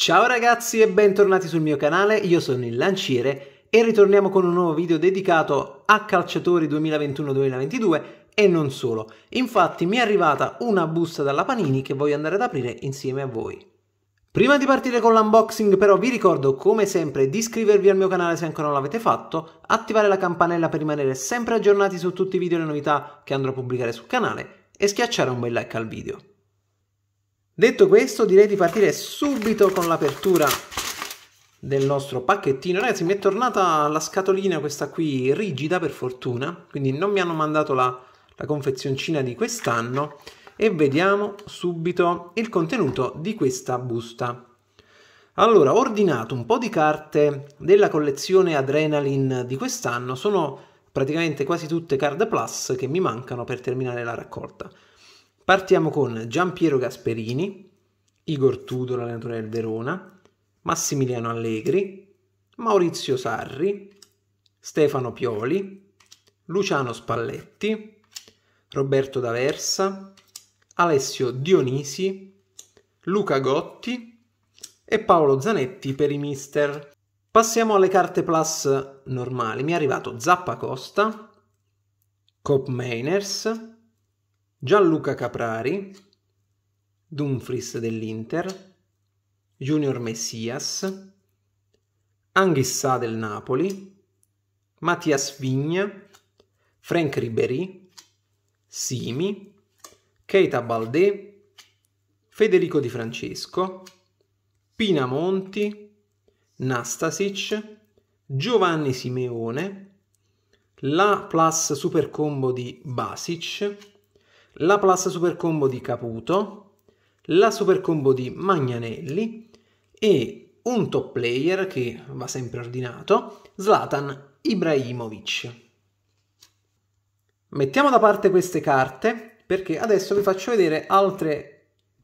Ciao ragazzi e bentornati sul mio canale, io sono il Lanciere e ritorniamo con un nuovo video dedicato a calciatori 2021-2022 e non solo. Infatti mi è arrivata una busta dalla Panini che voglio andare ad aprire insieme a voi. Prima di partire con l'unboxing però vi ricordo come sempre di iscrivervi al mio canale se ancora non l'avete fatto, attivare la campanella per rimanere sempre aggiornati su tutti i video e le novità che andrò a pubblicare sul canale e schiacciare un bel like al video. Detto questo, direi di partire subito con l'apertura del nostro pacchettino. Ragazzi, mi è tornata la scatolina questa qui rigida per fortuna, quindi non mi hanno mandato la, la confezioncina di quest'anno e vediamo subito il contenuto di questa busta. Allora, ho ordinato un po' di carte della collezione Adrenaline di quest'anno, sono praticamente quasi tutte card plus che mi mancano per terminare la raccolta. Partiamo con Giampiero Gasperini, Igor Tudor, allenatore del Verona, Massimiliano Allegri, Maurizio Sarri, Stefano Pioli, Luciano Spalletti, Roberto D'Aversa, Alessio Dionisi, Luca Gotti e Paolo Zanetti per i mister. Passiamo alle carte plus normali. Mi è arrivato Zappa Costa, Cop Mainers, Gianluca Caprari, Dumfries dell'Inter, Junior Messias, Anghissà del Napoli, Mattias Vigna, Frank Ribery, Simi, Keita Baldé, Federico Di Francesco, Pina Monti, Nastasic, Giovanni Simeone, la plus super combo di Basic, la plus super combo di Caputo, la super combo di Magnanelli e un top player che va sempre ordinato, Zlatan Ibrahimovic. Mettiamo da parte queste carte perché adesso vi faccio vedere altre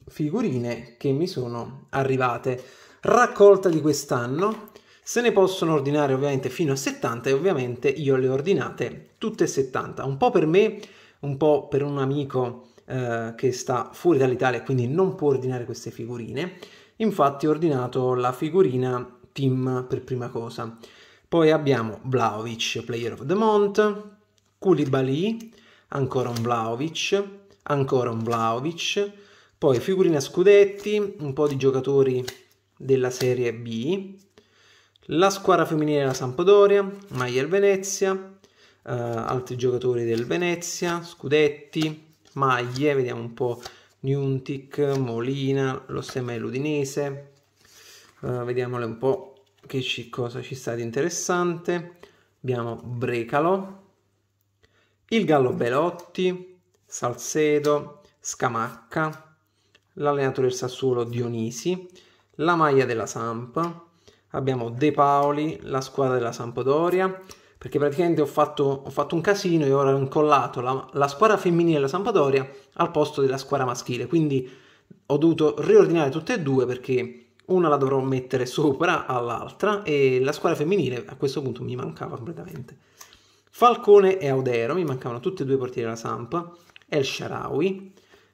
figurine che mi sono arrivate. Raccolta di quest'anno, se ne possono ordinare ovviamente fino a 70 e ovviamente io le ho ordinate tutte e 70, un po' per me un po' per un amico eh, che sta fuori dall'Italia quindi non può ordinare queste figurine. Infatti ho ordinato la figurina Team per prima cosa. Poi abbiamo Vlaovic, Player of the Month, Koulibaly, ancora un Vlaovic, ancora un Vlaovic, poi figurina scudetti, un po' di giocatori della Serie B, la squadra femminile della Sampdoria Maier Venezia, eh, altri giocatori del Venezia, scudetti, maglie, vediamo un po' Niuntic, Molina, lo stemma dell'Udinese, eh, vediamole un po' che ci, cosa ci sta di interessante, abbiamo Brecalo, il Gallo Belotti, Salcedo, Scamacca, l'allenatore del Sassuolo Dionisi, la maglia della Samp, abbiamo De Paoli, la squadra della Sampdoria, perché praticamente ho fatto, ho fatto un casino e ora ho incollato la, la squadra femminile della Sampdoria al posto della squadra maschile, quindi ho dovuto riordinare tutte e due perché una la dovrò mettere sopra all'altra e la squadra femminile a questo punto mi mancava completamente. Falcone e Audero, mi mancavano tutti e due i portieri della Sampa, El Sharawi,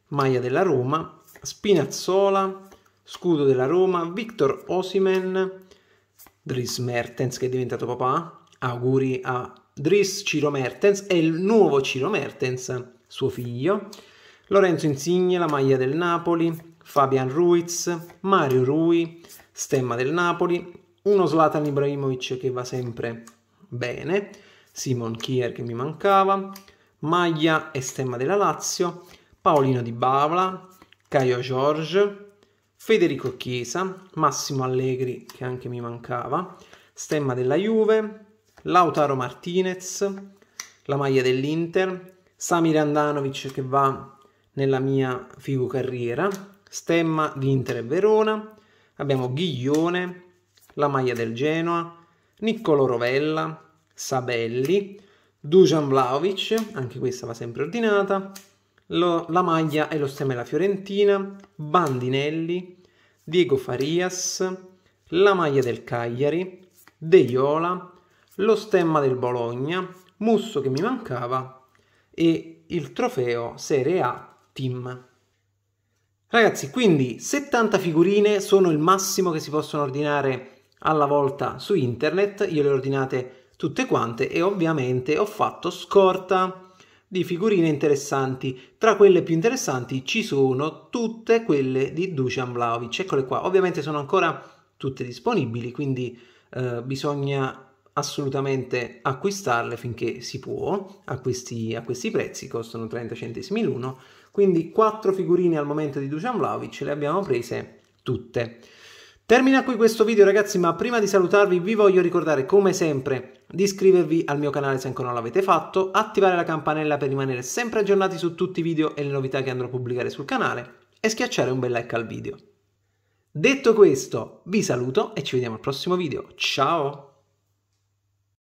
Maia della Roma, Spinazzola, Scudo della Roma, Victor Osimen, Dries Mertens che è diventato papà. Auguri a Dries Ciro Mertens e il nuovo Ciro Mertens, suo figlio. Lorenzo Insigne, la maglia del Napoli. Fabian Ruiz, Mario Rui, stemma del Napoli. Uno Zlatan Ibrahimovic che va sempre bene. Simon Kier che mi mancava. Maglia e stemma della Lazio. Paolino Di Bavola, Caio George, Federico Chiesa, Massimo Allegri che anche mi mancava, stemma della Juve, Lautaro Martinez, la maglia dell'Inter, Samir Andanovic che va nella mia figu carriera, stemma di Inter e Verona, abbiamo Ghiglione, la maglia del Genoa, Niccolo Rovella, Sabelli, Dujan Vlaovic, anche questa va sempre ordinata, lo, la maglia è lo stemma della Fiorentina, Bandinelli, Diego Farias, la maglia del Cagliari, De Iola, lo stemma del Bologna, Musso che mi mancava e il trofeo Serie A Team. Ragazzi, quindi 70 figurine sono il massimo che si possono ordinare alla volta su internet, io le ho ordinate tutte quante e ovviamente ho fatto scorta di figurine interessanti. Tra quelle più interessanti ci sono tutte quelle di Dusan Vlaovic. Eccole qua. Ovviamente sono ancora tutte disponibili, quindi eh, bisogna assolutamente acquistarle finché si può a questi, a questi prezzi, costano 30 centesimi l'uno. Quindi quattro figurine al momento di Dusan Vlaovic le abbiamo prese tutte. Termina qui questo video ragazzi, ma prima di salutarvi vi voglio ricordare come sempre di iscrivervi al mio canale se ancora non l'avete fatto, attivare la campanella per rimanere sempre aggiornati su tutti i video e le novità che andrò a pubblicare sul canale e schiacciare un bel like al video. Detto questo, vi saluto e ci vediamo al prossimo video. Ciao!